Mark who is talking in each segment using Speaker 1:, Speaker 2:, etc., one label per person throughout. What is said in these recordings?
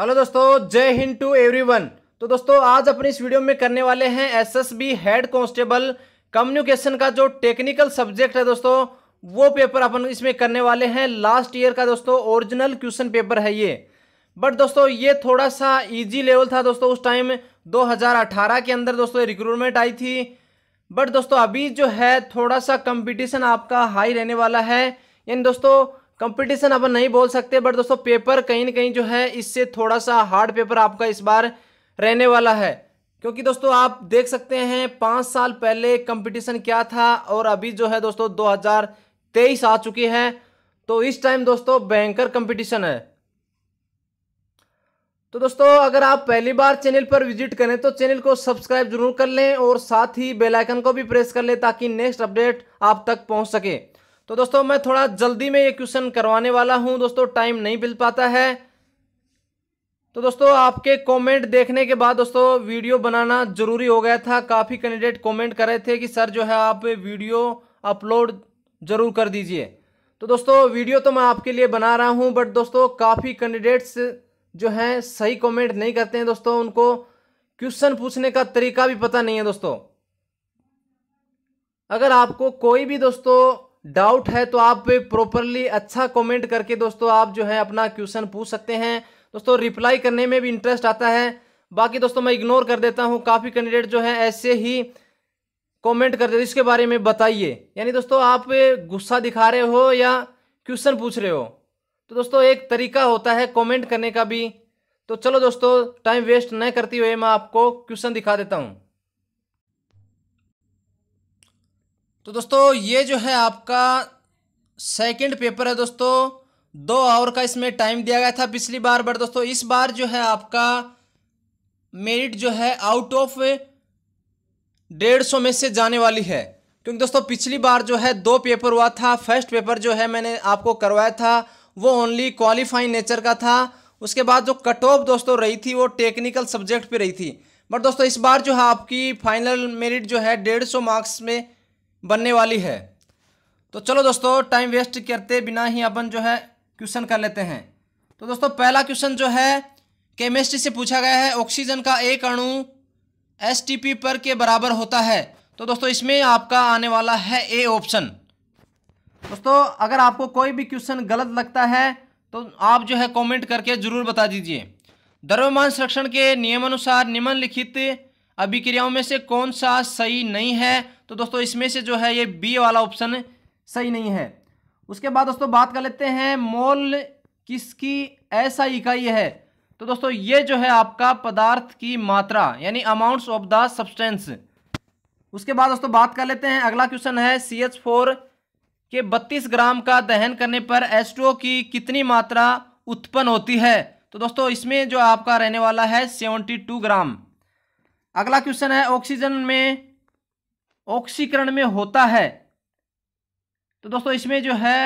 Speaker 1: hello दोस्तों जय Hind to everyone तो दोस्तों आज अपने इस वीडियो में करने वाले हैं एसएसबी हेड कांस्टेबल कम्युनिकेशन का जो टेक्निकल सब्जेक्ट है दोस्तों वो पेपर अपन इसमें करने वाले हैं लास्ट ईयर का दोस्तों ओरिजिनल क्वेश्चन पेपर है ये बट दोस्तों ये थोड़ा सा इजी लेवल था दोस्तों उस टाइम दो के अंदर दोस्तों रिक्रूटमेंट आई थी बट दोस्तों अभी जो है थोड़ा सा कम्पिटिशन आपका हाई रहने वाला है यानी दोस्तों कंपटीशन अपन नहीं बोल सकते बट दोस्तों पेपर कहीं ना कहीं जो है इससे थोड़ा सा हार्ड पेपर आपका इस बार रहने वाला है क्योंकि दोस्तों आप देख सकते हैं पाँच साल पहले कंपटीशन क्या था और अभी जो है दोस्तों 2023 आ चुकी है तो इस टाइम दोस्तों बैंकर कंपटीशन है तो दोस्तों अगर आप पहली बार चैनल पर विजिट करें तो चैनल को सब्सक्राइब जरूर कर लें और साथ ही बेलाइकन को भी प्रेस कर लें ताकि नेक्स्ट अपडेट आप तक पहुँच सके तो दोस्तों मैं थोड़ा जल्दी में ये क्वेश्चन करवाने वाला हूँ दोस्तों टाइम नहीं मिल पाता है तो दोस्तों आपके कमेंट देखने के बाद दोस्तों वीडियो बनाना ज़रूरी हो गया था काफ़ी कैंडिडेट कमेंट कर रहे थे कि सर जो है आप वीडियो अपलोड ज़रूर कर दीजिए तो दोस्तों वीडियो तो मैं आपके लिए बना रहा हूं बट दोस्तों काफ़ी कैंडिडेट्स जो हैं सही कमेंट नहीं करते हैं दोस्तों उनको क्वेश्चन पूछने का तरीका भी पता नहीं है दोस्तों अगर आपको कोई भी दोस्तों डाउट है तो आप प्रॉपरली अच्छा कमेंट करके दोस्तों आप जो है अपना क्वेश्चन पूछ सकते हैं दोस्तों रिप्लाई करने में भी इंटरेस्ट आता है बाकी दोस्तों मैं इग्नोर कर देता हूँ काफ़ी कैंडिडेट जो है ऐसे ही कमेंट कर देते इसके बारे में बताइए यानी दोस्तों आप गुस्सा दिखा रहे हो या क्वेश्चन पूछ रहे हो तो दोस्तों एक तरीका होता है कॉमेंट करने का भी तो चलो दोस्तों टाइम वेस्ट न करती हुए मैं आपको क्वेश्चन दिखा देता हूँ तो दोस्तों ये जो है आपका सेकंड पेपर है दोस्तों दो आवर का इसमें टाइम दिया गया था पिछली बार बट दोस्तों इस बार जो है आपका मेरिट जो है आउट ऑफ डेढ़ सौ में से जाने वाली है क्योंकि दोस्तों पिछली बार जो है दो पेपर हुआ था फर्स्ट पेपर जो है मैंने आपको करवाया था वो ओनली क्वालिफाइंग नेचर का था उसके बाद जो कट ऑफ दोस्तों रही थी वो टेक्निकल सब्जेक्ट पे रही थी बट दोस्तों इस बार जो है आपकी फाइनल मेरिट जो है डेढ़ सौ मार्क्स में बनने वाली है तो चलो दोस्तों टाइम वेस्ट करते बिना ही अपन जो है क्वेश्चन कर लेते हैं तो दोस्तों पहला क्वेश्चन जो है केमिस्ट्री से पूछा गया है ऑक्सीजन का एक अणु एस टी पी पर के बराबर होता है तो दोस्तों इसमें आपका आने वाला है ए ऑप्शन दोस्तों अगर आपको कोई भी क्वेश्चन गलत लगता है तो आप जो है कमेंट करके ज़रूर बता दीजिए द्रव्यमान संरक्षण के नियमानुसार निम्नलिखित अभिक्रियाओं में से कौन सा सही नहीं है तो दोस्तों इसमें से जो है ये बी वाला ऑप्शन सही नहीं है उसके बाद दोस्तों बात कर लेते हैं मोल किसकी ऐसा इकाई है तो दोस्तों ये जो है आपका पदार्थ की मात्रा यानी अमाउंट्स ऑफ द सब्सटेंस उसके बाद दोस्तों बात कर लेते हैं अगला क्वेश्चन है सी एच फोर के बत्तीस ग्राम का दहन करने पर एस टू ओ की कितनी मात्रा उत्पन्न होती है तो दोस्तों इसमें जो आपका रहने वाला है सेवेंटी टू ग्राम अगला क्वेश्चन है ऑक्सीजन में ऑक्सीकरण में होता है तो दोस्तों इसमें जो है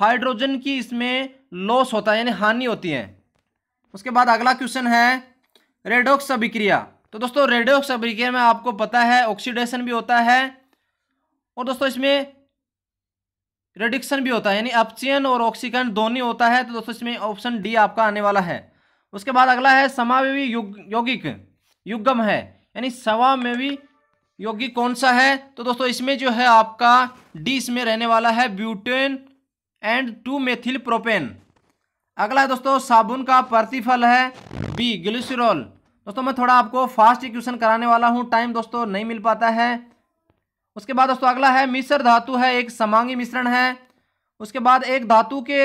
Speaker 1: हाइड्रोजन की इसमें लॉस होता है यानी हानि होती है उसके बाद अगला क्वेश्चन है रेडोक्स अभिक्रिया तो दोस्तों रेडोक्स अभिक्रिया में आपको पता है ऑक्सीडेशन भी होता है और दोस्तों इसमें रेडिक्शन भी होता है यानी अपचयन और ऑक्सीकरण दोनों होता है तो दोस्तों इसमें ऑप्शन डी आपका आने वाला है उसके बाद अगला है समावेवी यौगिक युगम है यानी सवा में भी यौगिक कौन सा है तो दोस्तों इसमें जो है आपका डी इसमें रहने वाला है butane and two methyl propane अगला है दोस्तों साबुन का प्रतिफल है बी ग्लिसरॉल दोस्तों मैं थोड़ा आपको फास्ट इक्वेशन कराने वाला हूँ टाइम दोस्तों नहीं मिल पाता है उसके बाद दोस्तों अगला है मिश्र धातु है एक समांगी मिश्रण है उसके बाद एक धातु के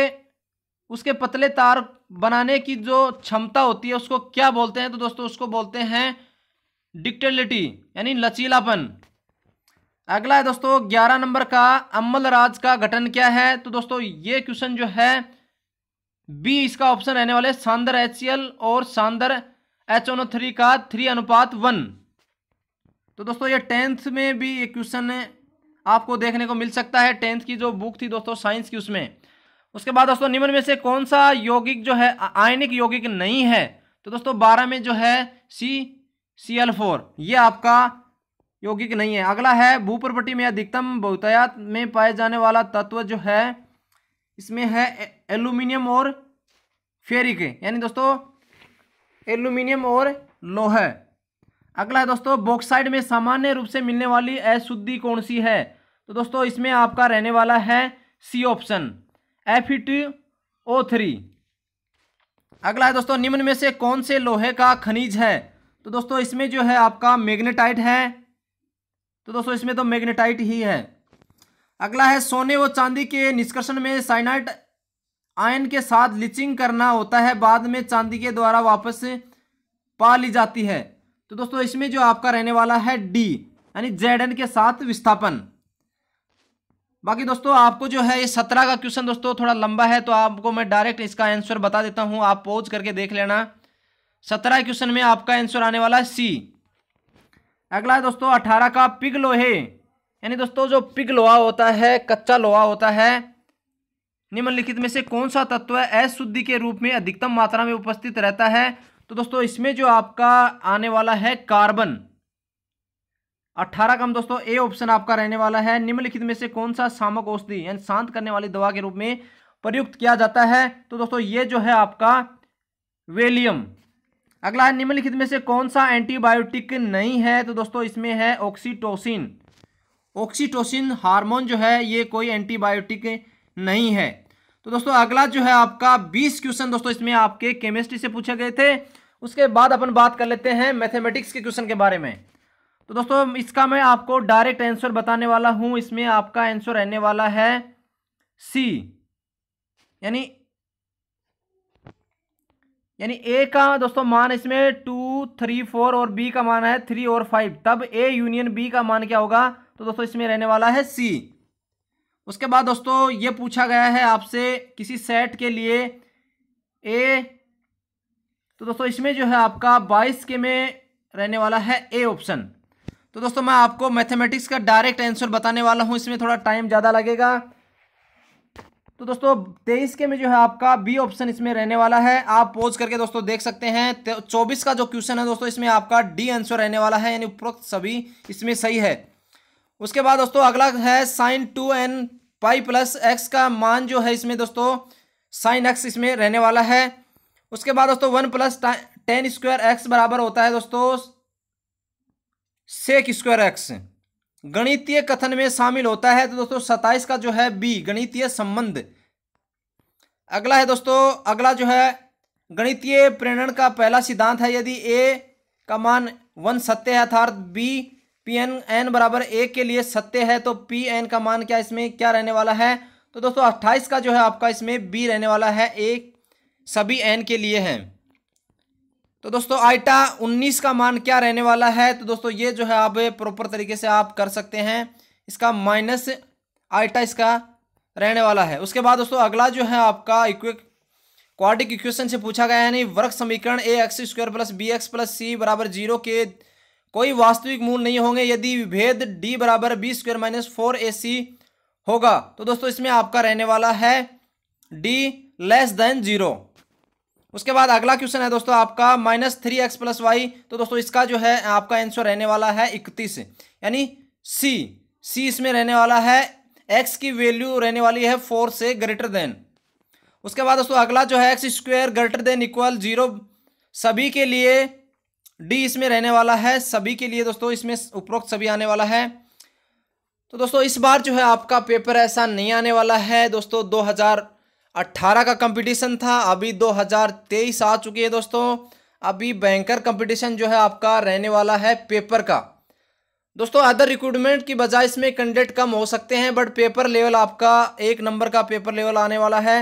Speaker 1: उसके पतले तार बनाने की जो क्षमता होती है उसको क्या बोलते हैं तो दोस्तों उसको बोलते हैं डिक्टेलिटी यानी लचीलापन अगला है दोस्तों ग्यारह नंबर का अमल राज का गठन क्या है तो दोस्तों ये क्वेश्चन जो है बी इसका ऑप्शन रहने वाले सांदर एच और सांदर एच ओ थ्री का थ्री अनुपात वन तो दोस्तों ये टेंथ में भी ये क्वेश्चन आपको देखने को मिल सकता है टेंथ की जो बुक थी दोस्तों साइंस की उसमें उसके बाद दोस्तों निम्न में से कौन सा यौगिक जो है आयनिक यौगिक नहीं है तो दोस्तों बारह में जो है सी सी एल फोर ये आपका यौगिक नहीं है अगला है भूपर्पटी में अधिकतम बहुतायात में पाए जाने वाला तत्व जो है इसमें है एल्यूमिनियम और फेरिक यानी दोस्तों एल्यूमिनियम और लोह अगला है दोस्तों बॉक्साइड में सामान्य रूप से मिलने वाली अशुद्धि कौन सी है तो दोस्तों इसमें आपका रहने वाला है C option F three e अगला है दोस्तों निम्न में से कौन से लोहे का खनिज है तो दोस्तों इसमें जो है आपका मैग्नेटाइट है तो दोस्तों इसमें तो मैग्नेटाइट ही है अगला है सोने व चांदी के निष्कर्षण में साइनाइट आयन के साथ लीचिंग करना होता है बाद में चांदी के द्वारा वापस पा ली जाती है तो दोस्तों इसमें जो आपका रहने वाला है डी यानी जेड के साथ विस्थापन बाकी दोस्तों आपको जो है ये सत्रह का क्वेश्चन दोस्तों थोड़ा लंबा है तो आपको मैं डायरेक्ट इसका आंसर बता देता हूँ आप पोज करके देख लेना सत्रह क्वेश्चन में आपका आंसर आने वाला है सी अगला है दोस्तों अठारह का पिग लोहे यानी दोस्तों जो पिग लोहा होता है कच्चा लोहा होता है निम्नलिखित में से कौन सा तत्व अशुद्धि के रूप में अधिकतम मात्रा में उपस्थित रहता है तो दोस्तों इसमें जो आपका आने वाला है कार्बन अट्ठारह का दोस्तों ए ऑप्शन आपका रहने वाला है निम्नलिखित में से कौन सा सामक औषधि यानी शांत करने वाली दवा के रूप में प्रयुक्त किया जाता है तो दोस्तों ये जो है आपका वेलियम अगला है निम्नलिखित में से कौन सा एंटीबायोटिक नहीं है तो दोस्तों इसमें है ऑक्सीटोसिन ऑक्सीटोसिन हार्मोन जो है ये कोई एंटीबायोटिक नहीं है तो दोस्तों अगला जो है आपका बीस क्वेश्चन दोस्तों इसमें आपके केमिस्ट्री से पूछे गए थे उसके बाद अपन बात कर लेते हैं मैथमेटिक्स के क्वेश्चन के बारे में तो दोस्तों इसका मैं आपको डायरेक्ट आंसर बताने वाला हूँ इसमें आपका आंसर रहने वाला है सी यानी यानी ए का दोस्तों मान इसमें टू थ्री फोर और बी का मान है थ्री और फाइव तब ए यूनियन बी का मान क्या होगा तो दोस्तों इसमें रहने वाला है सी उसके बाद दोस्तों ये पूछा गया है आपसे किसी सेट के लिए ए तो दोस्तों इसमें जो है आपका बाईस के में रहने वाला है ए ऑप्शन तो दोस्तों मैं आपको मैथमेटिक्स का डायरेक्ट आंसर बताने वाला हूँ इसमें थोड़ा टाइम ज़्यादा लगेगा तो दोस्तों तेईस के में जो है आपका बी ऑप्शन इसमें रहने वाला है आप पोज करके दोस्तों देख सकते हैं चौबीस का जो क्वेश्चन है दोस्तों इसमें आपका डी आंसर रहने वाला है यानी उपरोक्त सभी इसमें सही है उसके बाद दोस्तों अगला है sine two N pi plus X का मान जो है इसमें दोस्तों साइन एक्स इसमें रहने वाला है उसके बाद दोस्तों one plus ten square X बराबर होता है दोस्तों सेक स्क्वायर एक्स गणितीय कथन में शामिल होता है तो दोस्तों सत्ताईस का जो है बी गणितीय संबंध अगला है दोस्तों अगला जो है गणितीय प्रेरण का पहला सिद्धांत है यदि ए का मान वन सत्य है अर्थात बी पी एन एन बराबर ए के लिए सत्य है तो पी एन का मान क्या इसमें क्या रहने वाला है तो दोस्तों अट्ठाईस का जो है आपका इसमें बी रहने वाला है ए सभी एन के लिए है तो दोस्तों आइटा 19 का मान क्या रहने वाला है तो दोस्तों ये जो है आप प्रॉपर तरीके से आप कर सकते हैं इसका माइनस आइटा इसका रहने वाला है उसके बाद दोस्तों अगला जो है आपका इक्वे क्वार्टिक इक्वेशन से पूछा गया यानी वर्क वर्ग समीकरण A X square plus B X plus C बराबर जीरो के कोई वास्तविक मूल नहीं होंगे यदि विभेद डी बराबर B square minus four A C होगा तो दोस्तों इसमें आपका रहने वाला है डी लेस देन जीरो उसके बाद अगला क्वेश्चन है दोस्तों आपका minus three X plus Y तो दोस्तों इसका जो है आपका आंसर रहने वाला है इकतीस यानी सी सी इसमें रहने वाला है एक्स की वैल्यू रहने वाली है फोर से ग्रेटर देन उसके बाद दोस्तों अगला जो है x square greater than equal zero सभी के लिए डी इसमें रहने वाला है सभी के लिए दोस्तों इसमें उपरोक्त सभी आने वाला है तो दोस्तों इस बार जो है आपका पेपर ऐसा नहीं आने वाला है दोस्तों दो हज़ार 18 का कंपटीशन था अभी 2023 आ चुकी है दोस्तों अभी बैंकर कंपटीशन जो है आपका रहने वाला है पेपर का दोस्तों अदर रिक्रूटमेंट की बजाय इसमें कैंडिडेट कम हो सकते हैं बट पेपर लेवल आपका एक नंबर का पेपर लेवल आने वाला है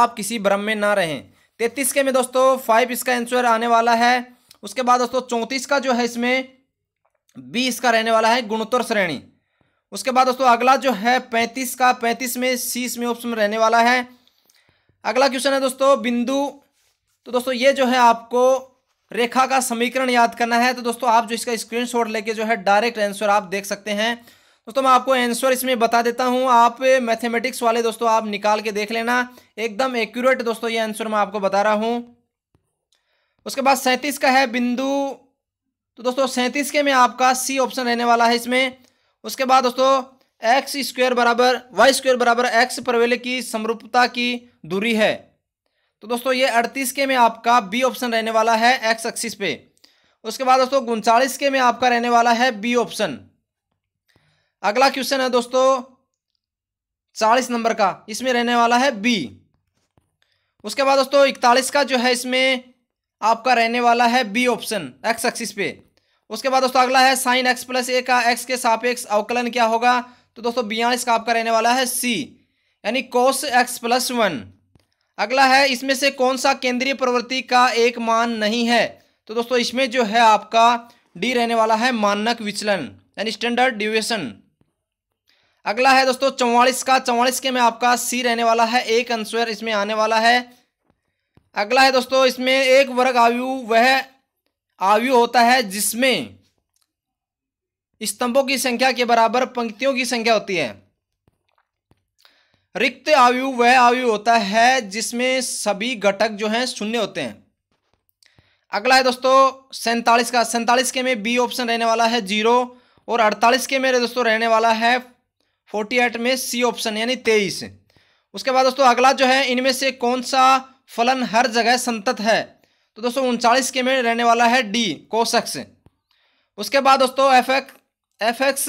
Speaker 1: आप किसी भ्रम में ना रहें तैतीस के में दोस्तों फाइव इसका आंसर आने वाला है उसके बाद दोस्तों चौंतीस का जो है इसमें बी इसका रहने वाला है गुणोत्तर श्रेणी उसके बाद दोस्तों अगला जो है पैंतीस का पैंतीस में सी में ऑप्शन रहने वाला है अगला क्वेश्चन है दोस्तों बिंदु तो दोस्तों ये जो है आपको रेखा का समीकरण याद करना है तो दोस्तों आप जो इसका शॉट लेके जो है डायरेक्ट आंसर आप देख सकते हैं दोस्तों मैं आपको आंसर इसमें बता देता हूँ आप मैथमेटिक्स वाले दोस्तों आप निकाल के देख लेना एकदम एक्यूरेट दोस्तों ये आंसर मैं आपको बता रहा हूँ उसके बाद सैंतीस का है बिंदु तो दोस्तों सैंतीस के में आपका सी ऑप्शन रहने वाला है इसमें उसके बाद दोस्तों एक्स स्क्वेयर बराबर वाई स्क्वेयर बराबर एक्स परवेले की समरूपता की दूरी है तो दोस्तों ये अड़तीस के में आपका बी ऑप्शन रहने वाला है एक्स एक्सिस पे उसके बाद दोस्तों उनचालीस के में आपका रहने वाला है बी ऑप्शन अगला क्वेश्चन है दोस्तों चालीस नंबर का इसमें रहने वाला है बी उसके बाद दोस्तों इकतालीस का जो है इसमें आपका रहने वाला है बी ऑप्शन एक्स एक्सिस पे उसके बाद दोस्तों अगला है साइन एक्स प्लस ए का एक्स के सापेक्ष अवकलन क्या होगा तो दोस्तों बयालीस का आपका रहने वाला है सी यानी कोस एक्स प्लस वन अगला है इसमें से कौन सा केंद्रीय प्रवृत्ति का एक मान नहीं है तो दोस्तों इसमें जो है आपका डी रहने वाला है मानक विचलन यानी स्टैंडर्ड ड्यूएशन अगला है दोस्तों चौवालीस का चौवालीस के में आपका सी रहने वाला है एक आंसर इसमें आने वाला है अगला है दोस्तों इसमें एक वर्ग आयु वह आवयु होता है जिसमें स्तंभों की संख्या के बराबर पंक्तियों की संख्या होती है रिक्त आयु वह आयु होता है जिसमें सभी घटक जो हैं शून्य होते हैं अगला है दोस्तों सैंतालीस का सैंतालीस के में बी ऑप्शन रहने वाला है जीरो और अड़तालीस के में दोस्तों रहने वाला है फोर्टी एट में सी ऑप्शन यानी तेईस उसके बाद दोस्तों अगला जो है इनमें से कौन सा फलन हर जगह संतत है तो दोस्तों उनचालीस के में रहने वाला है डी कोशक्स उसके बाद दोस्तों f x f x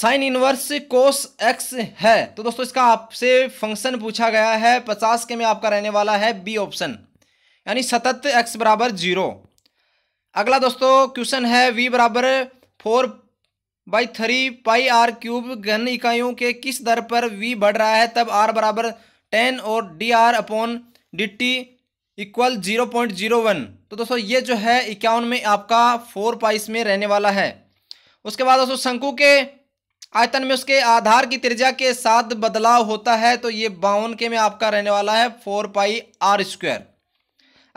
Speaker 1: sine inverse cos x है तो दोस्तों इसका आपसे फंक्शन पूछा गया है पचास के में आपका रहने वाला है बी ऑप्शन यानी सतत एक्स बराबर जीरो अगला दोस्तों क्वेश्चन है वी बराबर four by three pi r cube घन इकाइयों के किस दर पर वी बढ़ रहा है तब आर बराबर टेन और d r upon d t equal zero point zero one तो दोस्तों ये जो है इक्यावन में आपका फोर पाइस में रहने वाला है उसके बाद दोस्तों शंकु के आयतन में उसके आधार की त्रिज्या के साथ बदलाव होता है तो ये बावन के में आपका रहने वाला है फोर पाई आर स्क्वायर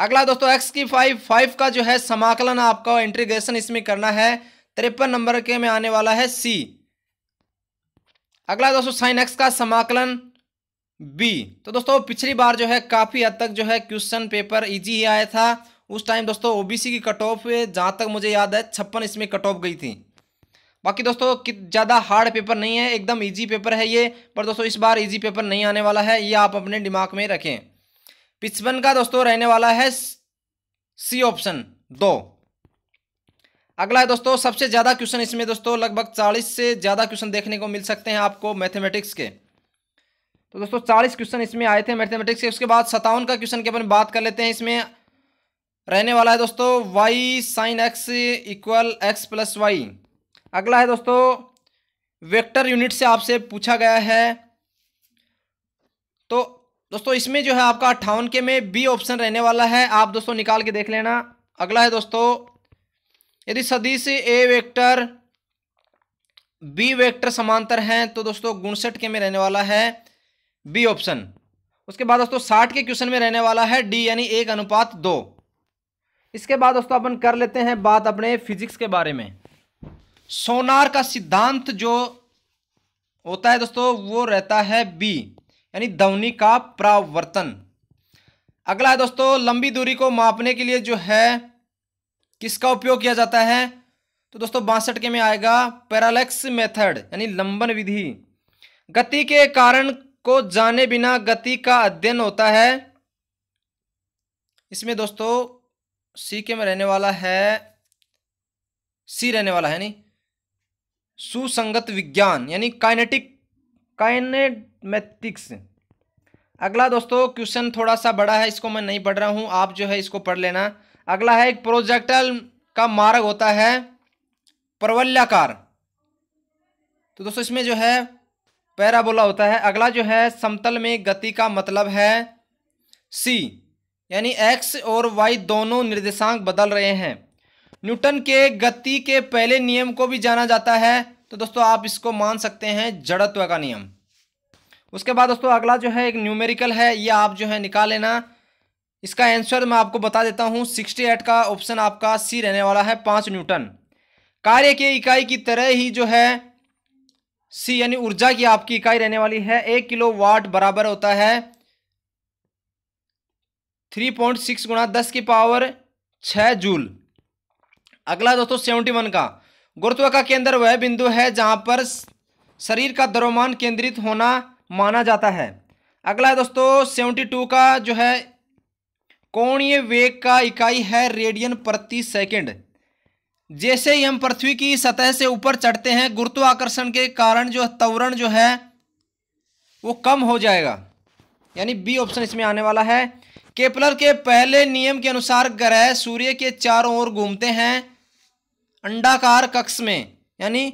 Speaker 1: अगला दोस्तों एक्स की फाइव फाइव का जो है समाकलन आपका इंटीग्रेशन इसमें करना है तिरपन नंबर के में आने वाला है सी अगला दोस्तों साइन एक्स का समाकलन बी तो दोस्तों पिछली बार जो है काफ़ी हद तक जो है क्वेश्चन पेपर इजी ही आया था उस टाइम दोस्तों ओबीसी की कट ऑफ जहां तक मुझे याद है छप्पन इसमें कट ऑफ गई थी बाकी दोस्तों ज़्यादा हार्ड पेपर नहीं है एकदम इजी पेपर है ये पर दोस्तों इस बार इजी पेपर नहीं आने वाला है ये आप अपने दिमाग में रखें पिछपन का दोस्तों रहने वाला है सी ऑप्शन दो अगला है दोस्तों सबसे ज़्यादा क्वेश्चन इसमें दोस्तों लगभग चालीस से ज़्यादा क्वेश्चन देखने को मिल सकते हैं आपको मैथमेटिक्स के तो दोस्तों चालीस क्वेश्चन इसमें आए थे मैथमेटिक्स के उसके बाद सतावन का क्वेश्चन की अपन बात कर लेते हैं इसमें रहने वाला है दोस्तों y sine x equal x plus y अगला है दोस्तों वेक्टर यूनिट से आपसे पूछा गया है तो दोस्तों इसमें जो है आपका अट्ठावन के में बी ऑप्शन रहने वाला है आप दोस्तों निकाल के देख लेना अगला है दोस्तों यदि सदिश ए वेक्टर बी वेक्टर समांतर हैं तो दोस्तों गुणसठ के में रहने वाला है बी ऑप्शन उसके बाद दोस्तों साठ के क्वेश्चन में रहने वाला है डी यानी एक अनुपात दो इसके बाद दोस्तों अपन कर लेते हैं बात अपने फिजिक्स के बारे में सोनार का सिद्धांत जो होता है दोस्तों वो रहता है बी यानी ध्वनि का प्रावर्तन अगला है दोस्तों लंबी दूरी को मापने के लिए जो है किसका उपयोग किया जाता है तो दोस्तों बासठ के में आएगा पैरालेक्स मेथड यानी लंबन विधि गति के कारण को जाने बिना गति का अध्ययन होता है इसमें दोस्तों सी के में रहने वाला है सी रहने वाला है नहीं सुसंगत विज्ञान यानी काइनेटिक काइनेमेटिक्स अगला दोस्तों क्वेश्चन थोड़ा सा बड़ा है इसको मैं नहीं पढ़ रहा हूं आप जो है इसको पढ़ लेना अगला है एक प्रोजेक्टल का मार्ग होता है प्रवल्याकार तो दोस्तों इसमें जो है पैराबोला होता है अगला जो है समतल में गति का मतलब है सी यानी एक्स और वाई दोनों निर्देशांक बदल रहे हैं न्यूटन के गति के पहले नियम को भी जाना जाता है तो दोस्तों आप इसको मान सकते हैं जड़त्व का नियम उसके बाद दोस्तों अगला जो है एक न्यूमेरिकल है ये आप जो है निकाल लेना इसका आंसर मैं आपको बता देता हूँ सिक्सटी एट का ऑप्शन आपका सी रहने वाला है पाँच न्यूटन कार्य के इकाई की तरह ही जो है सी यानी ऊर्जा की आपकी इकाई रहने वाली है एक किलो वाट बराबर होता है थ्री पॉइंट सिक्स गुणा दस की पावर छः जूल अगला दोस्तों सेवेंटी वन का गुरुत्व का केंद्र वह बिंदु है जहां पर शरीर का द्रव्यमान केंद्रित होना माना जाता है अगला दोस्तों सेवेंटी टू का जो है कोणीय वेग का इकाई है रेडियन प्रति सेकंड जैसे ही हम पृथ्वी की सतह से ऊपर चढ़ते हैं गुरुत्वाकर्षण के कारण जो तवरण जो है वो कम हो जाएगा यानी बी ऑप्शन इसमें आने वाला है केपलर के पहले नियम के अनुसार ग्रह सूर्य के चारों ओर घूमते हैं अंडाकार कक्ष में यानी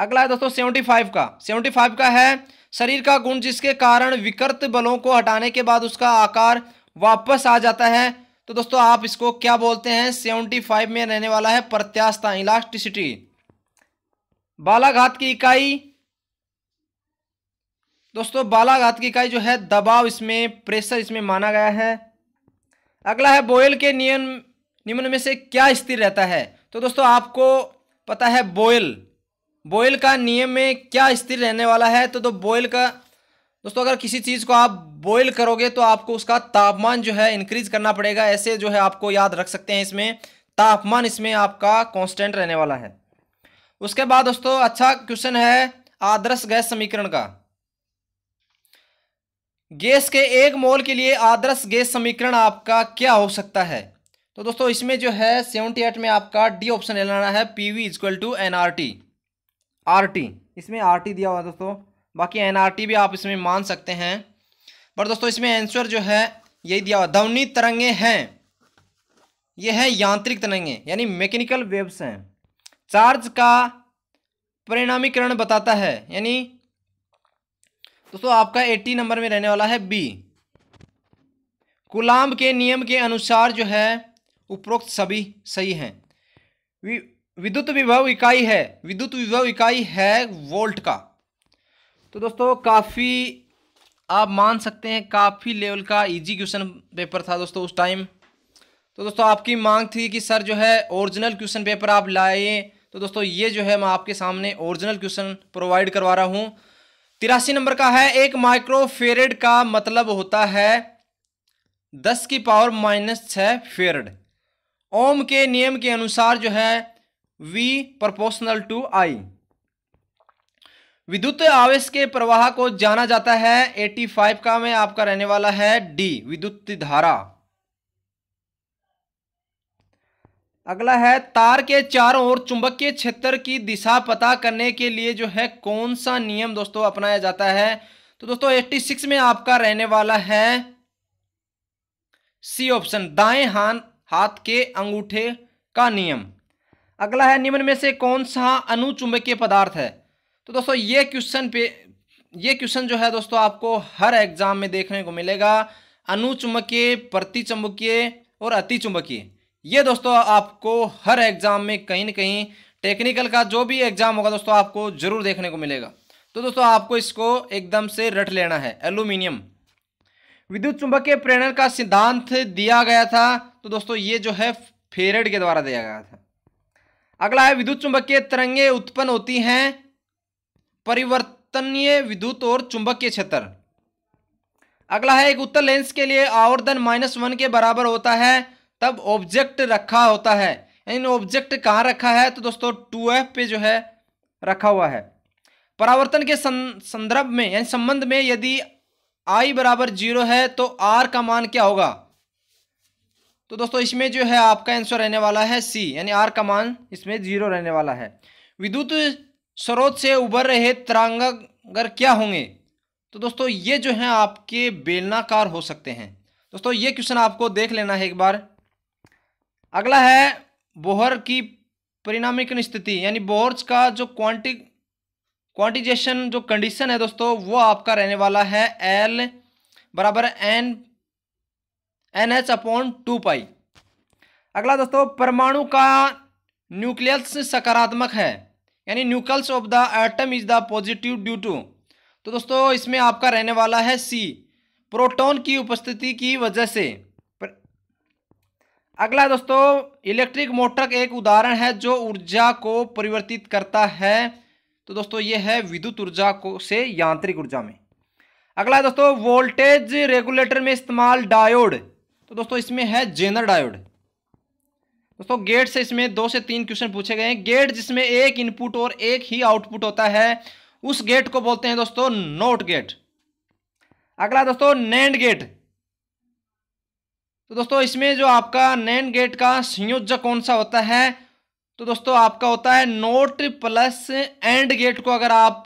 Speaker 1: अगला है दोस्तों सेवेंटी फाइव का सेवेंटी फाइव का है शरीर का गुण जिसके कारण विकृत बलों को हटाने के बाद उसका आकार वापस आ जाता है तो दोस्तों आप इसको क्या बोलते हैं सेवेंटी फाइव में रहने वाला है प्रत्याशता इलास्टिसिटी बालाघात की इकाई दोस्तों बालाघात की इकाई जो है दबाव इसमें प्रेशर इसमें माना गया है अगला है बोयल के नियम निम्न में से क्या स्थिर रहता है तो दोस्तों आपको पता है बोयल बोयल का नियम में क्या स्थिर रहने वाला है तो, तो बोयल का दोस्तों अगर किसी चीज़ को आप बॉईल करोगे तो आपको उसका तापमान जो है इंक्रीज करना पड़ेगा ऐसे जो है आपको याद रख सकते हैं इसमें तापमान इसमें आपका कांस्टेंट रहने वाला है उसके बाद दोस्तों अच्छा क्वेश्चन है आदर्श गैस समीकरण का गैस के एक मोल के लिए आदर्श गैस समीकरण आपका क्या हो सकता है तो दोस्तों इसमें जो है सेवेंटी एट में आपका डी ऑप्शन लेना है P V equal to n R R T इसमें आर टी दिया हुआ दोस्तों बाकी एनआरटी भी आप इसमें मान सकते हैं पर दोस्तों इसमें आंसर जो है यही दिया हुआ ध्वनि तरंगे हैं ये है यांत्रिक तरंगे यानी मैकेनिकल वेव्स हैं चार्ज का परिणामीकरण बताता है यानी दोस्तों आपका एट्टी नंबर में रहने वाला है बी गुलाम के नियम के अनुसार जो है उपरोक्त सभी सही हैं विद्युत विभव इकाई है विद्युत विभव इकाई है वोल्ट का तो दोस्तों काफ़ी आप मान सकते हैं काफ़ी लेवल का इजी क्वेश्चन पेपर था दोस्तों उस टाइम तो दोस्तों आपकी मांग थी कि सर जो है ओरिजिनल क्वेश्चन पेपर आप लाए तो दोस्तों ये जो है मैं आपके सामने ओरिजिनल क्वेश्चन प्रोवाइड करवा रहा हूँ तिरासी नंबर का है एक माइक्रोफेरेड का मतलब होता है दस की पावर माइनस छः फेरड ओम के नियम के अनुसार जो है वी प्रपोर्शनल टू आई विद्युत आवेश के प्रवाह को जाना जाता है 85 का में आपका रहने वाला है डी विद्युत धारा अगला है तार के चारों ओर चुंबकीय क्षेत्र की दिशा पता करने के लिए जो है कौन सा नियम दोस्तों अपनाया जाता है तो दोस्तों 86 में आपका रहने वाला है सी ऑप्शन दाएं हाथ हाथ के अंगूठे का नियम अगला है निम्न में से कौन सा अनुचुंबकीय पदार्थ है तो दोस्तों ये क्वेश्चन पे ये क्वेश्चन जो है दोस्तों आपको हर एग्जाम में देखने को मिलेगा अनुचुंबकीय प्रतिचुंबकीय और अतिचुंबकीय ये दोस्तों आपको हर एग्जाम में कहीं ना कहीं टेक्निकल का जो भी एग्जाम होगा दोस्तों आपको जरूर देखने को मिलेगा तो दोस्तों आपको इसको एकदम से रट लेना है एल्यूमिनियम विद्युत चुंबकीय प्रेरण का सिद्धांत दिया गया था तो दोस्तों ये जो है फेरेड के द्वारा दिया गया था अगला है विद्युत चुंबकीय तरंगे उत्पन्न होती हैं परिवर्तनीय विद्युत और चुंबकीय क्षेत्र अगला है एक उत्तर लेंस के लिए आवर्धन माइनस वन के बराबर होता है तब ऑब्जेक्ट रखा होता है इन ऑब्जेक्ट कहाँ रखा है तो दोस्तों टू एफ पे जो है रखा हुआ है परावर्तन के संदर्भ में यानी संबंध में यदि आई बराबर जीरो है तो आर का मान क्या होगा तो दोस्तों इसमें जो है आपका आंसर रहने वाला है सी यानी आर का मान इसमें जीरो रहने वाला है विद्युत स्रोत से उभर रहे तरंगागर क्या होंगे तो दोस्तों ये जो हैं आपके बेलनाकार हो सकते हैं दोस्तों ये क्वेश्चन आपको देख लेना है एक बार अगला है बोहर की परिणामिक स्थिति यानी बोहर्स का जो क्वांटि क्वांटिजेशन जो कंडीशन है दोस्तों वो आपका रहने वाला है एल बराबर n n h upon two pi अगला दोस्तों परमाणु का न्यूक्लियस सकारात्मक है यानी nucleus of the atom is the positive due to तो दोस्तों इसमें आपका रहने वाला है सी प्रोटोन की उपस्थिति की वजह से अगला दोस्तों इलेक्ट्रिक मोटर एक उदाहरण है जो ऊर्जा को परिवर्तित करता है तो दोस्तों यह है विद्युत ऊर्जा को से यांत्रिक ऊर्जा में अगला दोस्तों वोल्टेज रेगुलेटर में इस्तेमाल डायोड तो दोस्तों इसमें है जेनर डायोड दोस्तों गेट से इसमें दो से तीन क्वेश्चन पूछे गए हैं गेट जिसमें एक इनपुट और एक ही आउटपुट होता है उस गेट को बोलते हैं दोस्तों नोट गेट अगला दोस्तों नैंड गेट तो दोस्तों इसमें जो आपका नैंड गेट का संयोजक कौन सा होता है तो दोस्तों आपका होता है नोट प्लस एंड गेट को अगर आप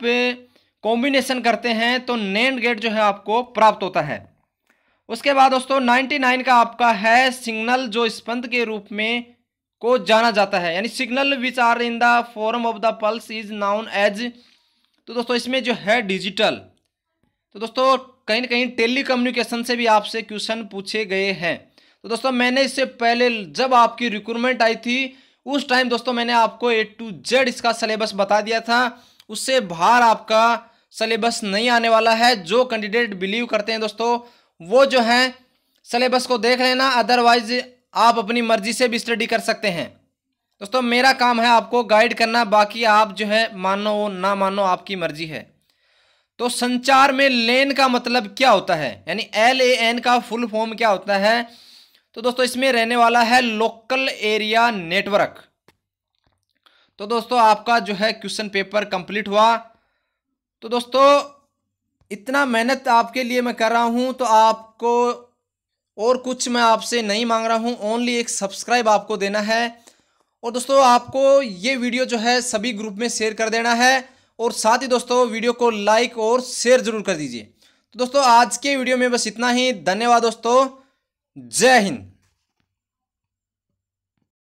Speaker 1: कॉम्बिनेशन करते हैं तो नैंड गेट जो है आपको प्राप्त होता है उसके बाद दोस्तों 99 का आपका है सिग्नल जो स्पंद के रूप में को जाना जाता है यानी signal which are in the form of the pulse is known as तो दोस्तों इसमें जो है डिजिटल तो दोस्तों कहीं ना कहीं टेली कम्युनिकेशन से भी आपसे क्वेश्चन पूछे गए हैं तो दोस्तों मैंने इससे पहले जब आपकी रिक्रूटमेंट आई थी उस टाइम दोस्तों मैंने आपको ए टू जेड इसका सिलेबस बता दिया था उससे बाहर आपका सिलेबस नहीं आने वाला है जो कैंडिडेट बिलीव करते हैं दोस्तों वो जो है सिलेबस को देख लेना अदरवाइज आप अपनी मर्जी से भी स्टडी कर सकते हैं दोस्तों मेरा काम है आपको गाइड करना बाकी आप जो है मानो ना मानो आपकी मर्जी है तो संचार में लेन का मतलब क्या होता है यानी एल ए एन का फुल फॉर्म क्या होता है तो दोस्तों इसमें रहने वाला है लोकल एरिया नेटवर्क तो दोस्तों आपका जो है क्वेश्चन पेपर कंप्लीट हुआ तो दोस्तों इतना मेहनत आपके लिए मैं कर रहा हूं तो आपको और कुछ मैं आपसे नहीं मांग रहा हूँ ओनली एक सब्सक्राइब आपको देना है और दोस्तों आपको ये वीडियो जो है सभी ग्रुप में शेयर कर देना है और साथ ही दोस्तों वीडियो को लाइक और शेयर ज़रूर कर दीजिए तो दोस्तों आज के वीडियो में बस इतना ही धन्यवाद दोस्तों जय हिंद